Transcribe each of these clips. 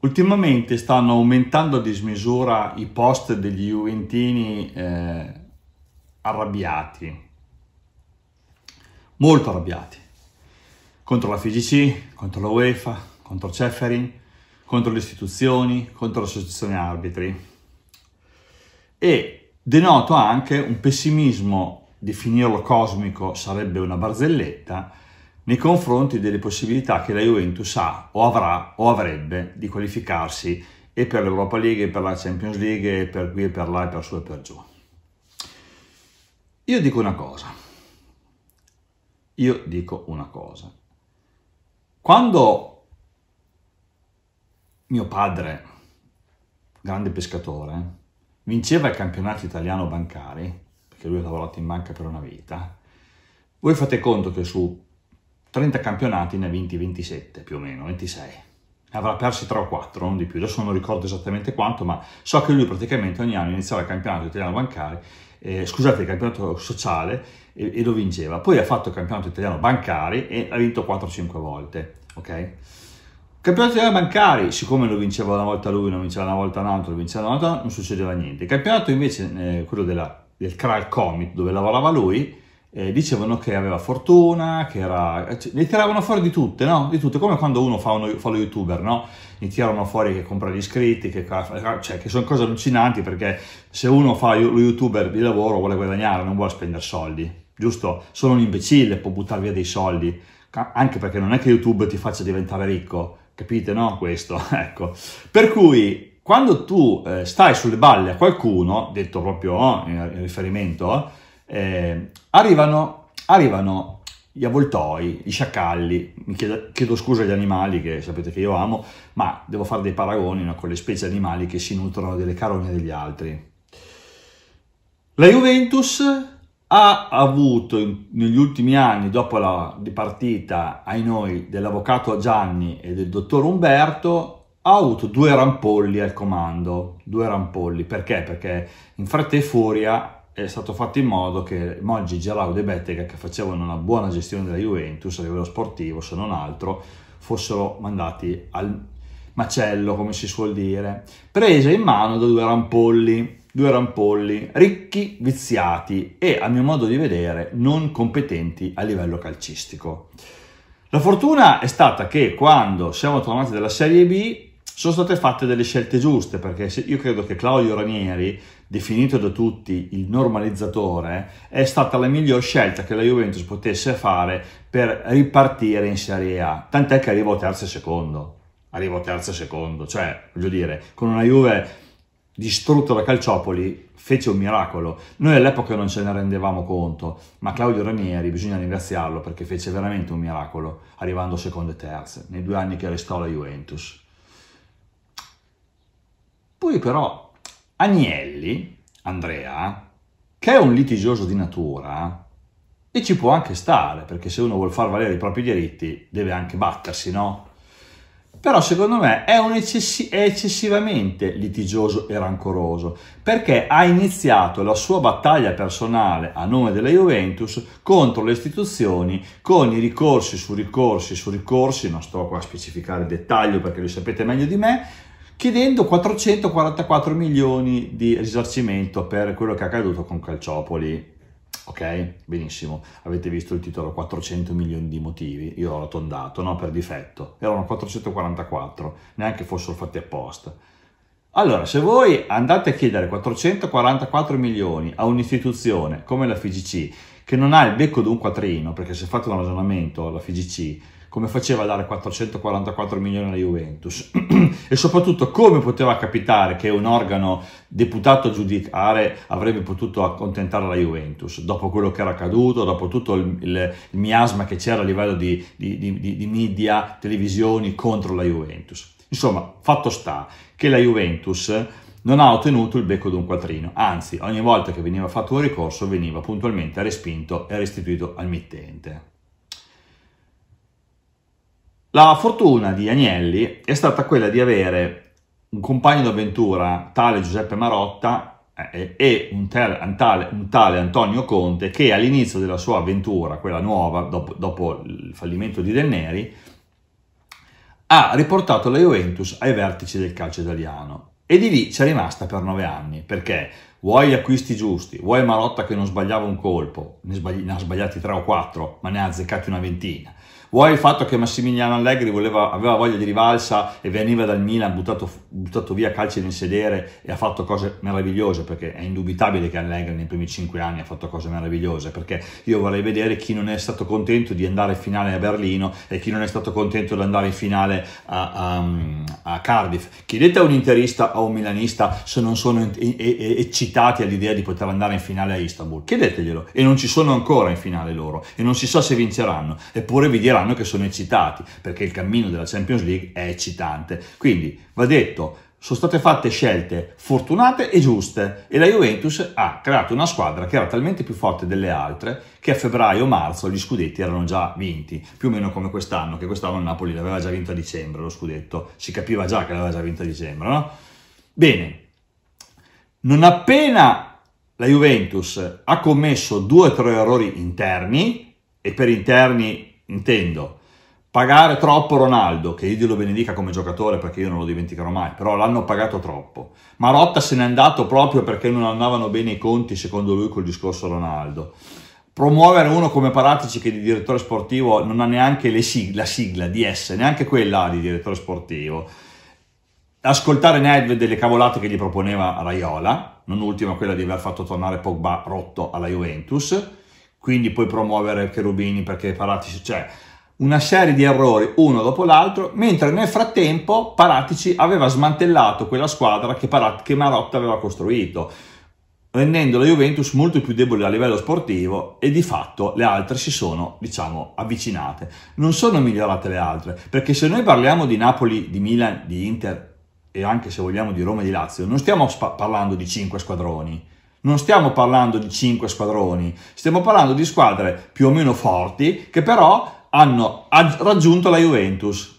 Ultimamente stanno aumentando a dismisura i post degli juventini eh, arrabbiati, molto arrabbiati, contro la FIGC, contro la UEFA, contro Ceferin, contro le istituzioni, contro l'associazione arbitri. E denoto anche un pessimismo, definirlo cosmico sarebbe una barzelletta, nei confronti delle possibilità che la Juventus ha o avrà o avrebbe di qualificarsi e per l'Europa League e per la Champions League e per qui e per là e per su e per giù. Io dico una cosa, io dico una cosa. Quando mio padre, grande pescatore, vinceva il campionato italiano bancari, perché lui ha lavorato in banca per una vita, voi fate conto che su 30 campionati ne ha vinti 27 più o meno, 26. Avrà persi 3 o 4, non di più, adesso non ricordo esattamente quanto, ma so che lui praticamente ogni anno iniziava il campionato italiano bancario, eh, scusate, il campionato sociale e, e, lo vinceva. Poi ha fatto il campionato italiano bancari e ha vinto 4-5 volte, ok? Campionato italiano bancari, siccome lo vinceva una volta lui, non vinceva una volta un altro, lo vinceva una volta, non succedeva niente. Il campionato invece, eh, quello della, del Kral Comit, dove lavorava lui, eh, dicevano che aveva fortuna, che era... Eh, cioè, ne tiravano fuori di tutte, no? Di tutte, come quando uno fa, uno, fa lo youtuber, no? Ne tirano fuori che compra gli iscritti, che, cioè, che sono cose allucinanti perché se uno fa lo youtuber di lavoro vuole guadagnare, non vuole spendere soldi, giusto? Sono un imbecille, può buttare via dei soldi, anche perché non è che YouTube ti faccia diventare ricco, capite, no? Questo, ecco. Per cui... Quando tu eh, stai sulle balle a qualcuno, detto proprio oh, in riferimento, eh, Arrivano, arrivano gli avvoltoi, i sciacalli, mi chiedo, chiedo scusa agli animali che sapete che io amo, ma devo fare dei paragoni no, con le specie animali che si nutrono delle carogne degli altri. La Juventus ha avuto negli ultimi anni, dopo la dipartita ai noi dell'avvocato Gianni e del dottor Umberto, ha avuto due rampolli al comando, due rampolli, perché? Perché in fretta e furia è stato fatto in modo che Moggi, Gerardo e Bettega, che facevano una buona gestione della Juventus a livello sportivo, se non altro, fossero mandati al macello, come si suol dire, presa in mano da due rampolli, due rampolli ricchi, viziati e, a mio modo di vedere, non competenti a livello calcistico. La fortuna è stata che quando siamo tornati dalla Serie B sono state fatte delle scelte giuste, perché io credo che Claudio Ranieri definito da tutti il normalizzatore, è stata la miglior scelta che la Juventus potesse fare per ripartire in Serie A, tant'è che arrivò terzo e secondo, arrivò terzo e secondo, cioè, voglio dire, con una Juve distrutta da Calciopoli fece un miracolo. Noi all'epoca non ce ne rendevamo conto, ma Claudio Ranieri bisogna ringraziarlo perché fece veramente un miracolo arrivando secondo e terzo nei due anni che restò la Juventus. Poi però Agnelli, Andrea, che è un litigioso di natura, e ci può anche stare, perché se uno vuole far valere i propri diritti deve anche battersi, no? Però secondo me è, eccessi- è eccessivamente litigioso e rancoroso, perché ha iniziato la sua battaglia personale a nome della Juventus contro le istituzioni con i ricorsi su ricorsi su ricorsi, non sto qua a specificare il dettaglio perché lo sapete meglio di me, chiedendo 444 milioni di risarcimento per quello che è accaduto con Calciopoli. Ok, benissimo, avete visto il titolo 400 milioni di motivi, io ho rotondato, no, per difetto, erano 444, neanche fossero fatti apposta. Allora, se voi andate a chiedere 444 milioni a un'istituzione come la FIGC, che non ha il becco di un quattrino, perché se fate un ragionamento, la FIGC come faceva a dare 444 milioni alla Juventus e soprattutto come poteva capitare che un organo deputato a giudicare avrebbe potuto accontentare la Juventus dopo quello che era accaduto, dopo tutto il, il, il miasma che c'era a livello di, di, di, di media, televisioni contro la Juventus. Insomma, fatto sta che la Juventus non ha ottenuto il becco di un quattrino, anzi ogni volta che veniva fatto un ricorso veniva puntualmente respinto e restituito al mittente. La fortuna di Agnelli è stata quella di avere un compagno d'avventura, tale Giuseppe Marotta, eh, eh e un tale, un, tale, un tale, Antonio Conte, che all'inizio della sua avventura, quella nuova, dopo, dopo il fallimento di Del Neri, ha riportato la Juventus ai vertici del calcio italiano. E di lì c'è rimasta per nove anni, perché vuoi gli acquisti giusti, vuoi Marotta che non sbagliava un colpo, ne, sbagli- ne ha sbagliati tre o quattro, ma ne ha azzeccati una ventina, vuoi il fatto che Massimiliano Allegri voleva, aveva voglia di rivalsa e veniva dal Milan, buttato, buttato via calci nel sedere e ha fatto cose meravigliose, perché è indubitabile che Allegri nei primi cinque anni ha fatto cose meravigliose, perché io vorrei vedere chi non è stato contento di andare in finale a Berlino e chi non è stato contento di andare in finale a, a, a Cardiff. Chiedete a un interista o a un milanista se non sono eccitati all'idea di poter andare in finale a Istanbul, chiedeteglielo, e non ci sono ancora in finale loro, e non si sa se vinceranno, eppure vi dirà diranno che sono eccitati, perché il cammino della Champions League è eccitante. Quindi va detto, sono state fatte scelte fortunate e giuste e la Juventus ha creato una squadra che era talmente più forte delle altre che a febbraio-marzo gli scudetti erano già vinti, più o meno come quest'anno, che quest'anno il Napoli l'aveva già vinta a dicembre lo scudetto, si capiva già che l'aveva già vinta a dicembre, no? Bene, non appena la Juventus ha commesso due o tre errori interni, e per interni intendo pagare troppo Ronaldo, che Dio lo benedica come giocatore perché io non lo dimenticherò mai, però l'hanno pagato troppo. Marotta se n'è andato proprio perché non andavano bene i conti, secondo lui, col discorso Ronaldo. Promuovere uno come Paratici che di direttore sportivo non ha neanche sig- la sigla DS, neanche quella di direttore sportivo. Ascoltare Nedved delle cavolate che gli proponeva Raiola, non ultima quella di aver fatto tornare Pogba rotto alla Juventus quindi puoi promuovere cherubini perché Paratici c'è. Cioè, una serie di errori uno dopo l'altro, mentre nel frattempo Paratici aveva smantellato quella squadra che, Parat- che Marotta aveva costruito, rendendo la Juventus molto più debole a livello sportivo e di fatto le altre si sono, diciamo, avvicinate. Non sono migliorate le altre, perché se noi parliamo di Napoli, di Milan, di Inter e anche se vogliamo di Roma e di Lazio, non stiamo spa- parlando di cinque squadroni non stiamo parlando di cinque squadroni, stiamo parlando di squadre più o meno forti che però hanno raggiunto la Juventus.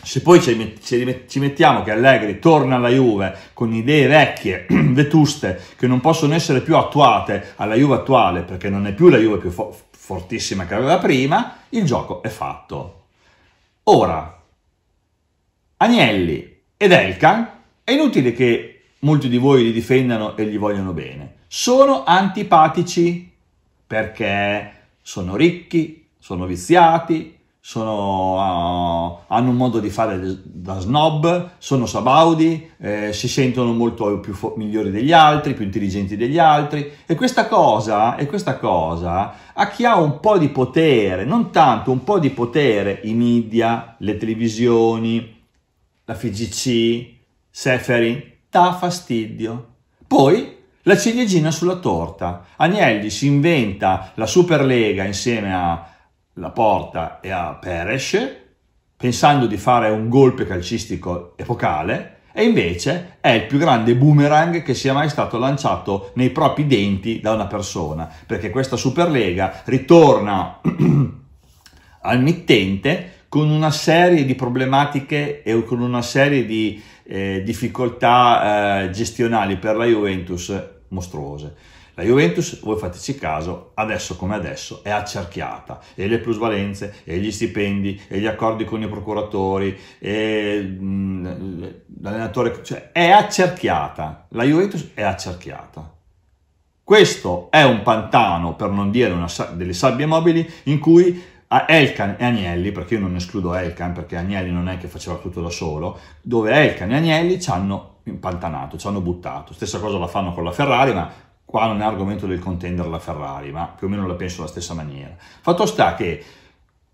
Se poi ci mettiamo che Allegri torna alla Juve con idee vecchie, vetuste, che non possono essere più attuate alla Juve attuale perché non è più la Juve più fortissima che aveva prima, il gioco è fatto. Ora, Agnelli ed Elkan è inutile che molti di voi li difendano e gli vogliono bene. Sono antipatici perché sono ricchi, sono viziati, sono, uh, hanno un modo di fare da snob, sono sabaudi, eh, si sentono molto più migliori degli altri, più intelligenti degli altri. E questa, cosa, e questa cosa a chi ha un po' di potere, non tanto un po' di potere, i media, le televisioni, la FGC, Seferin, dà fastidio. Poi la ciliegina sulla torta. Agnelli si inventa la Superlega insieme a La Porta e a Peres, pensando di fare un golpe calcistico epocale, e invece è il più grande boomerang che sia mai stato lanciato nei propri denti da una persona, perché questa Superlega ritorna al mittente con una serie di problematiche e con una serie di eh, difficoltà eh, gestionali per la Juventus mostruose. La Juventus, voi fateci caso, adesso come adesso è accerchiata e le plusvalenze, e gli stipendi, e gli accordi con i procuratori, e mm, l'allenatore, cioè è accerchiata, la Juventus è accerchiata. Questo è un pantano, per non dire una, delle sabbie mobili, in cui a Elkan e Agnelli, perché io non escludo Elkan, perché Agnelli non è che faceva tutto da solo, dove Elkan e Agnelli ci hanno impantanato, ci hanno buttato. Stessa cosa la fanno con la Ferrari, ma qua non è argomento del contendere la Ferrari, ma più o meno la penso la stessa maniera. Fatto sta che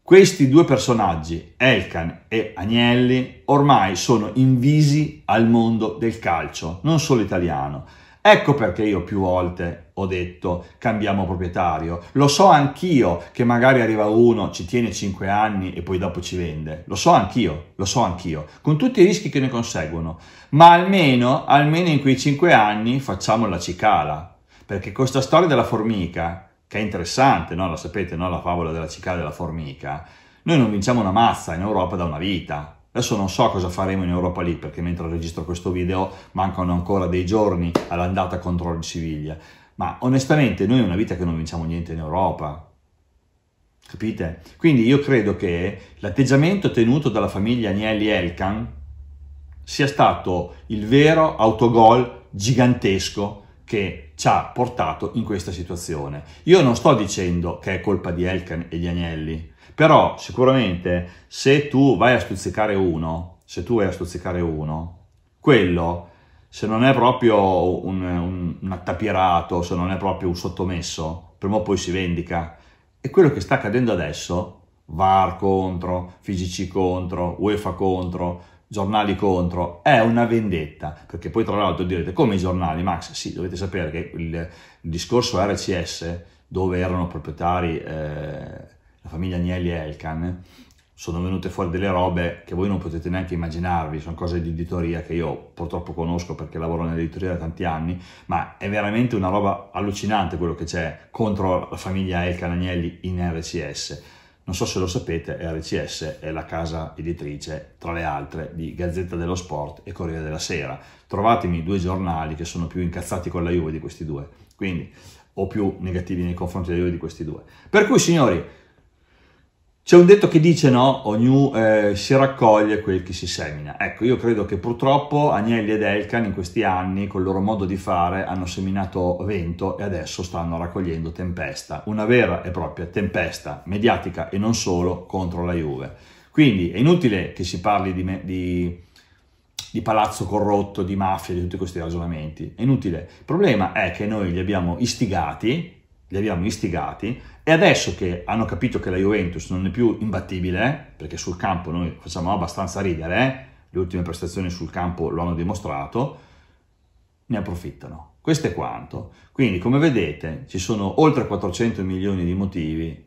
questi due personaggi, Elkan e Agnelli, ormai sono invisi al mondo del calcio, non solo italiano. Ecco perché io più volte ho detto cambiamo proprietario. Lo so anch'io che magari arriva uno, ci tiene 5 anni e poi dopo ci vende. Lo so anch'io, lo so anch'io, con tutti i rischi che ne conseguono. Ma almeno, almeno in quei 5 anni facciamo la cicala. Perché questa storia della formica, che è interessante, no? la sapete, no? la favola della cicala e della formica, noi non vinciamo una mazza in Europa da una vita. Adesso non so cosa faremo in Europa League perché mentre registro questo video mancano ancora dei giorni all'andata contro il Siviglia, ma onestamente noi è una vita che non vinciamo niente in Europa. Capite? Quindi io credo che l'atteggiamento tenuto dalla famiglia Agnelli Elkan sia stato il vero autogol gigantesco che ci ha portato in questa situazione. Io non sto dicendo che è colpa di Elkan e gli Agnelli, però sicuramente se tu vai a stuzzicare uno, se tu vai a stuzzicare uno, quello se non è proprio un, un, un attapirato, se non è proprio un sottomesso, prima o poi si vendica. E quello che sta accadendo adesso, VAR contro, FIGC contro, UEFA contro, giornali contro, è una vendetta, perché poi tra l'altro direte come i giornali, Max, sì, dovete sapere che il, il discorso RCS, dove erano proprietari eh, la famiglia Agnelli e Elkan, sono venute fuori delle robe che voi non potete neanche immaginarvi, sono cose di editoria che io purtroppo conosco perché lavoro nell'editoria da tanti anni, ma è veramente una roba allucinante quello che c'è contro la famiglia Elkan Agnelli in RCS non so se lo sapete, RCS è la casa editrice, tra le altre, di Gazzetta dello Sport e Corriere della Sera. Trovatemi due giornali che sono più incazzati con la Juve di questi due, quindi, o più negativi nei confronti della Juve di questi due. Per cui, signori, c'è un detto che dice no, ognuno eh, si raccoglie quel che si semina. Ecco, io credo che purtroppo Agnelli ed Elkan in questi anni, col loro modo di fare, hanno seminato vento e adesso stanno raccogliendo tempesta. Una vera e propria tempesta mediatica e non solo contro la Juve. Quindi è inutile che si parli di, di, di palazzo corrotto, di mafia, di tutti questi ragionamenti. È inutile. Il problema è che noi li abbiamo istigati, li abbiamo istigati e adesso che hanno capito che la Juventus non è più imbattibile, eh, perché sul campo noi facciamo abbastanza ridere, eh, le ultime prestazioni sul campo lo hanno dimostrato, ne approfittano. Questo è quanto. Quindi, come vedete, ci sono oltre 400 milioni di motivi,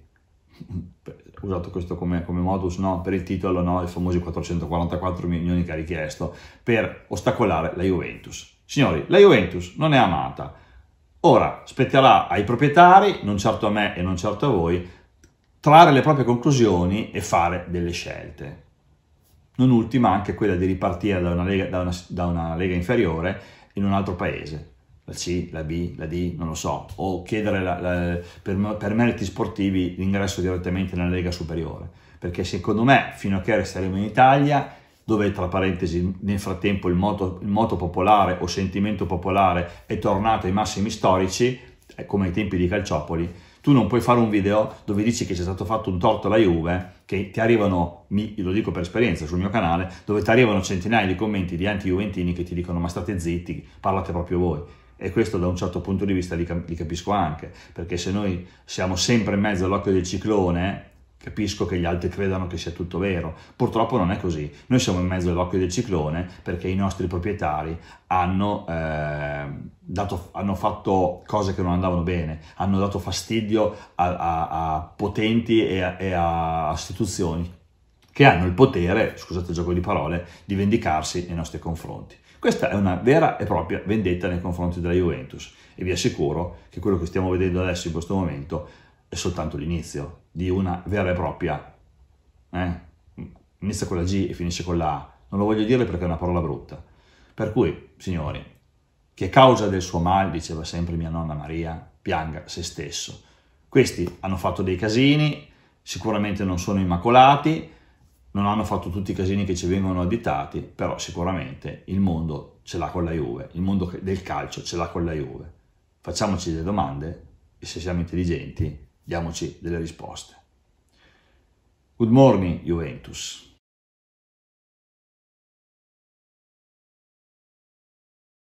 ho usato questo come, come modus no? per il titolo, no? i famosi 444 milioni che ha richiesto, per ostacolare la Juventus. Signori, la Juventus non è amata Ora, spetterà ai proprietari, non certo a me e non certo a voi, trarre le proprie conclusioni e fare delle scelte. Non ultima anche quella di ripartire da una lega, da una, da una lega inferiore in un altro paese, la C, la B, la D, non lo so, o chiedere la, la, per, per meriti sportivi l'ingresso direttamente nella lega superiore, perché secondo me fino a che resteremo in Italia dove tra parentesi nel frattempo il moto, il moto popolare o sentimento popolare è tornato ai massimi storici, come ai tempi di Calciopoli, tu non puoi fare un video dove dici che c'è stato fatto un torto alla Juve, che ti arrivano, lo dico per esperienza sul mio canale, dove ti arrivano centinaia di commenti di anti-juventini che ti dicono ma state zitti, parlate proprio voi. E questo da un certo punto di vista li capisco anche, perché se noi siamo sempre in mezzo all'occhio del ciclone, Capisco che gli altri credano che sia tutto vero, purtroppo non è così. Noi siamo in mezzo all'occhio del ciclone perché i nostri proprietari hanno, eh, dato, hanno fatto cose che non andavano bene, hanno dato fastidio a, a, a potenti e a, e a istituzioni che hanno il potere, scusate il gioco di parole, di vendicarsi nei nostri confronti. Questa è una vera e propria vendetta nei confronti della Juventus e vi assicuro che quello che stiamo vedendo adesso in questo momento è soltanto l'inizio di una vera e propria. Eh? Inizia con la G e finisce con la A. Non lo voglio dire perché è una parola brutta. Per cui, signori, che causa del suo mal, diceva sempre mia nonna Maria, pianga se stesso. Questi hanno fatto dei casini, sicuramente non sono immacolati, non hanno fatto tutti i casini che ci vengono additati, però sicuramente il mondo ce l'ha con la Juve, il mondo del calcio ce l'ha con la Juve. Facciamoci delle domande e se siamo intelligenti Diamoci delle risposte. Good morning Juventus.